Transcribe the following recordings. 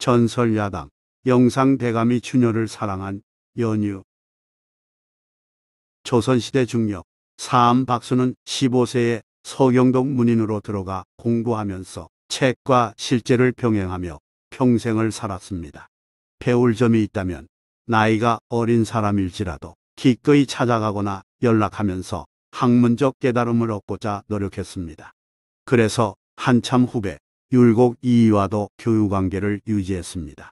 전설 야당, 영상 대감이 주녀를 사랑한 연유. 조선시대 중력, 사암 박수는 15세에 서경동 문인으로 들어가 공부하면서 책과 실제를 병행하며 평생을 살았습니다. 배울 점이 있다면 나이가 어린 사람일지라도 기꺼이 찾아가거나 연락하면서 학문적 깨달음을 얻고자 노력했습니다. 그래서 한참 후배 율곡 이이와도 교유관계를 유지했습니다.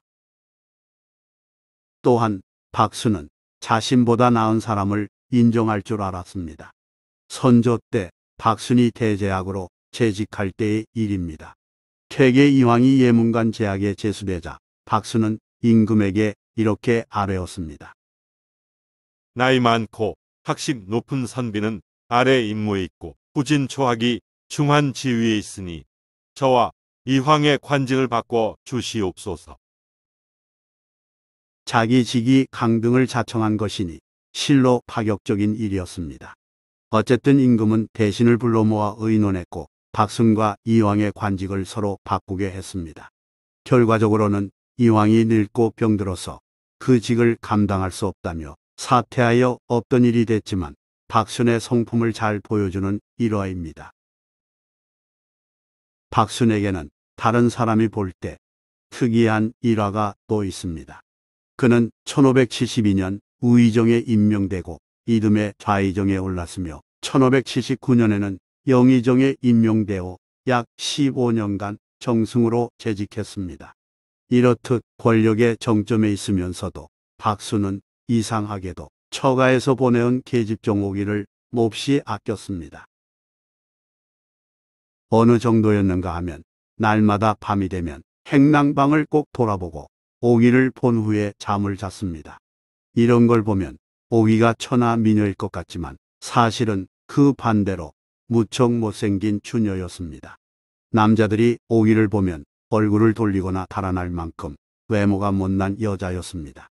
또한 박수는 자신보다 나은 사람을 인정할 줄 알았습니다. 선조 때 박순이 대제학으로 재직할 때의 일입니다. 퇴계 이황이 예문관 제학에 제수되자 박수는 임금에게 이렇게 아뢰었습니다. 나이 많고 학식 높은 선비는 아래 임무에 있고 후진 초학이 중한 지위에 있으니 저와 이황의 관직을 바꿔 주시옵소서. 자기 직이 강등을 자청한 것이니 실로 파격적인 일이었습니다. 어쨌든 임금은 대신을 불러 모아 의논했고 박순과 이황의 관직을 서로 바꾸게 했습니다. 결과적으로는 이황이 늙고 병들어서 그 직을 감당할 수 없다며 사퇴하여 없던 일이 됐지만 박순의 성품을 잘 보여주는 일화입니다. 박순에게는 다른 사람이 볼 때 특이한 일화가 또 있습니다. 그는 1572년 우의정에 임명되고 이듬해 좌의정에 올랐으며 1579년에는 영의정에 임명되어 약 15년간 정승으로 재직했습니다. 이렇듯 권력의 정점에 있으면서도 박수는 이상하게도 처가에서 보내온 계집종오기를 몹시 아꼈습니다. 어느 정도였는가 하면 날마다 밤이 되면 행랑방을 꼭 돌아보고 오기를 본 후에 잠을 잤습니다. 이런 걸 보면 오기가 천하 미녀일 것 같지만 사실은 그 반대로 무척 못생긴 주녀였습니다 남자들이 오기를 보면 얼굴을 돌리거나 달아날 만큼 외모가 못난 여자였습니다.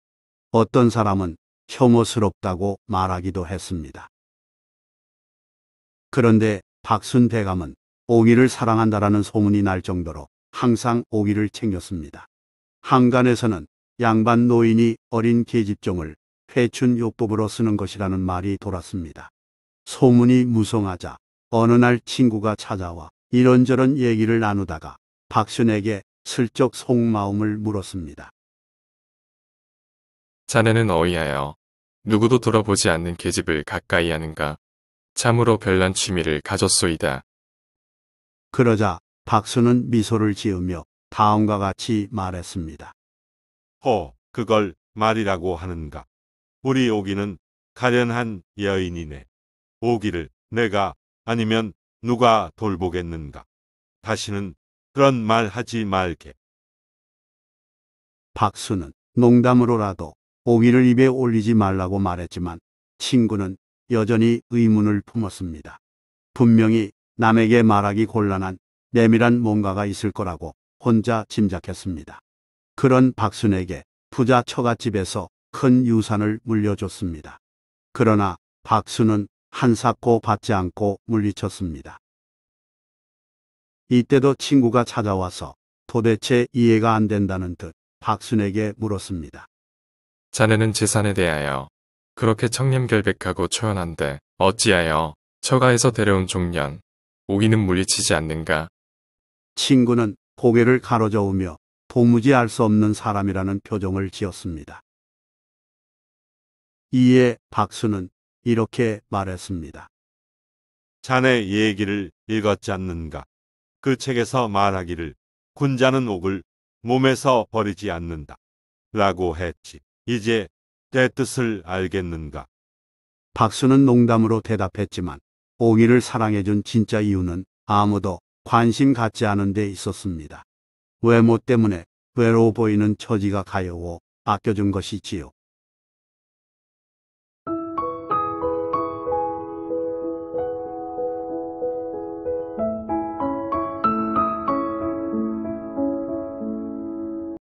어떤 사람은 혐오스럽다고 말하기도 했습니다. 그런데 박순 대감은 오기를 사랑한다라는 소문이 날 정도로 항상 오기를 챙겼습니다. 한간에서는 양반 노인이 어린 계집종을 회춘 요법으로 쓰는 것이라는 말이 돌았습니다. 소문이 무성하자 어느 날 친구가 찾아와 이런저런 얘기를 나누다가 박순에게 슬쩍 속마음을 물었습니다. 자네는 어이하여 누구도 돌아보지 않는 계집을 가까이 하는가 참으로 별난 취미를 가졌소이다. 그러자 박수는 미소를 지으며 다음과 같이 말했습니다. 허, 그걸 말이라고 하는가. 우리 오기는 가련한 여인이네. 오기를 내가 아니면 누가 돌보겠는가. 다시는 그런 말 하지 말게. 박수는 농담으로라도 오기를 입에 올리지 말라고 말했지만 친구는 여전히 의문을 품었습니다. 분명히 남에게 말하기 곤란한 내밀한 뭔가가 있을 거라고 혼자 짐작했습니다. 그런 박순에게 부자 처갓집에서 큰 유산을 물려줬습니다. 그러나 박순은 한사코 받지 않고 물리쳤습니다. 이때도 친구가 찾아와서 도대체 이해가 안 된다는 듯 박순에게 물었습니다. 자네는 재산에 대하여 그렇게 청렴결백하고 초연한데 어찌하여 처가에서 데려온 종년 오기는 물리치지 않는가. 친구는 고개를 가로저으며 도무지 알 수 없는 사람이라는 표정을 지었습니다. 이에 박수는 이렇게 말했습니다. 자네 얘기를 읽었지 않는가? 그 책에서 말하기를 군자는 옥을 몸에서 버리지 않는다. 라고 했지. 이제 내 뜻을 알겠는가? 박수는 농담으로 대답했지만 오기를 사랑해준 진짜 이유는 아무도 관심 갖지 않은 데 있었습니다. 외모 때문에 외로워 보이는 처지가 가여워 아껴준 것이지요.